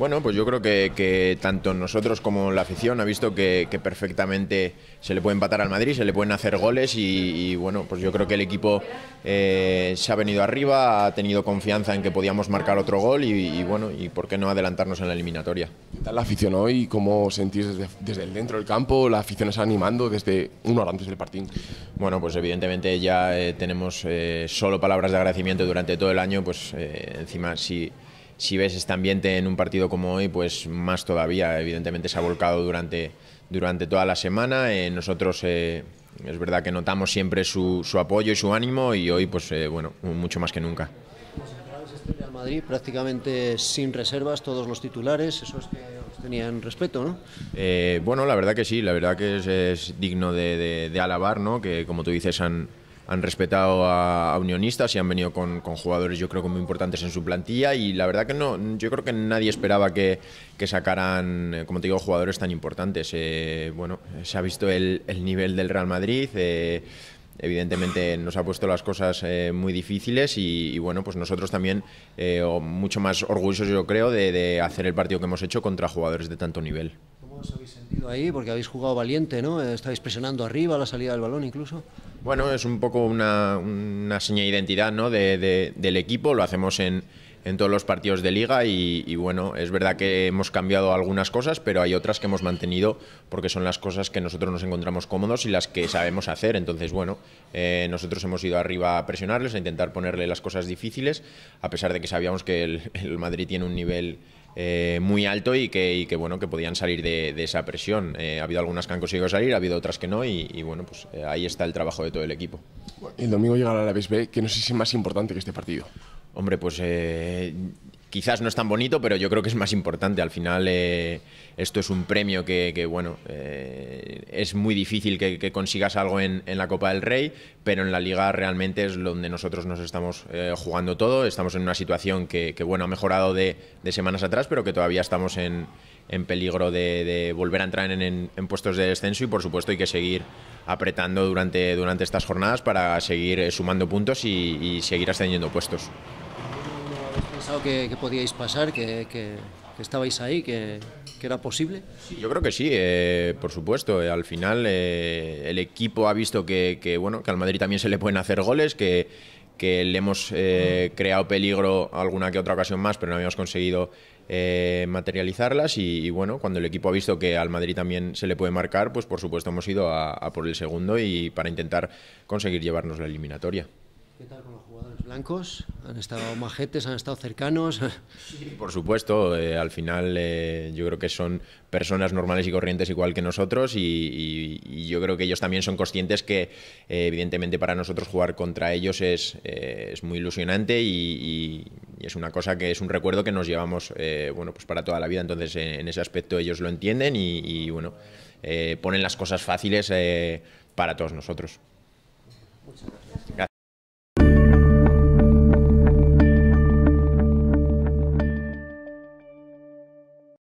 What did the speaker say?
Bueno, pues yo creo que, tanto nosotros como la afición ha visto que, perfectamente se le puede empatar al Madrid, se le pueden hacer goles y, bueno, pues yo creo que el equipo eh, se ha venido arriba, ha tenido confianza en que podíamos marcar otro gol y, bueno, y por qué no adelantarnos en la eliminatoria. ¿Qué tal la afición hoy? ¿Cómo sentís desde, el dentro del campo? ¿La afición está animando desde uno antes del partido? Bueno, pues evidentemente ya eh, tenemos eh, solo palabras de agradecimiento durante todo el año, pues encima sí si ves este ambiente en un partido como hoy, pues más todavía. Evidentemente se ha volcado durante, durante toda la semana. Eh, nosotros eh, es verdad que notamos siempre su, su, apoyo y su ánimo y hoy, pues eh, bueno, mucho más que nunca. Pues este Real Madrid prácticamente sin reservas, todos los titulares, eso es que os tenían respeto, ¿no? bueno, la verdad que sí, la verdad que es, digno de, de, de, alabar, ¿no? Que como tú dices han han respetado a, unionistas y han venido con, jugadores yo creo que muy importantes en su plantilla y la verdad que no, yo creo que nadie esperaba que, sacaran, eh, como te digo, jugadores tan importantes. Eh, bueno, se ha visto el, nivel del Real Madrid. Eh, evidentemente nos ha puesto las cosas muy difíciles y, bueno, pues nosotros también mucho más orgullosos yo creo de hacer el partido que hemos hecho contra jugadores de tanto nivel. ¿Cómo os habéis sentido ahí? Porque habéis jugado valiente, ¿no? Estáis presionando arriba la salida del balón incluso. Bueno, es un poco una, una seña de identidad ¿no? de, del equipo, lo hacemos en, todos los partidos de liga y, bueno, es verdad que hemos cambiado algunas cosas, pero hay otras que hemos mantenido porque son las cosas que nosotros nos encontramos cómodos y las que sabemos hacer. Entonces, bueno, eh, nosotros hemos ido arriba a presionarles, a intentar ponerle las cosas difíciles, a pesar de que sabíamos que el, el Madrid tiene un nivel eh, muy alto y que, y bueno que podían salir de, esa presión. Eh, ha habido algunas que han conseguido salir, ha habido otras que no y, bueno pues eh, ahí está el trabajo de todo el equipo. El domingo llegará la BSB, que no sé si es más importante que este partido. Hombre, pues quizás no es tan bonito, pero yo creo que es más importante. Al final, eh, esto es un premio que, bueno, eh, es muy difícil que, consigas algo en, la Copa del Rey, pero en la Liga realmente es donde nosotros nos estamos eh, jugando todo. Estamos en una situación que, bueno, ha mejorado de, semanas atrás, pero que todavía estamos en, peligro de, volver a entrar en, puestos de descenso y, por supuesto, hay que seguir apretando durante, durante estas jornadas para seguir sumando puntos y seguir ascendiendo puestos pensado que, podíais pasar, que, que, estabais ahí, que, que era posible? Yo creo que sí, eh, por supuesto. Eh, al final eh, el equipo ha visto que, que, bueno, que al Madrid también se le pueden hacer goles, que, que le hemos creado peligro alguna que otra ocasión más, pero no habíamos conseguido materializarlas. Y, bueno, cuando el equipo ha visto que al Madrid también se le puede marcar, pues por supuesto hemos ido a, a por el segundo y para intentar conseguir llevarnos la eliminatoria. ¿Qué tal con los jugadores blancos? ¿Han estado majetes? ¿Han estado cercanos? Sí, por supuesto. Eh, al final eh, yo creo que son personas normales y corrientes igual que nosotros y, yo creo que ellos también son conscientes que eh, evidentemente para nosotros jugar contra ellos es, muy ilusionante y, es una cosa que es un recuerdo que nos llevamos bueno, pues para toda la vida. Entonces en, ese aspecto ellos lo entienden y, bueno, ponen las cosas fáciles para todos nosotros.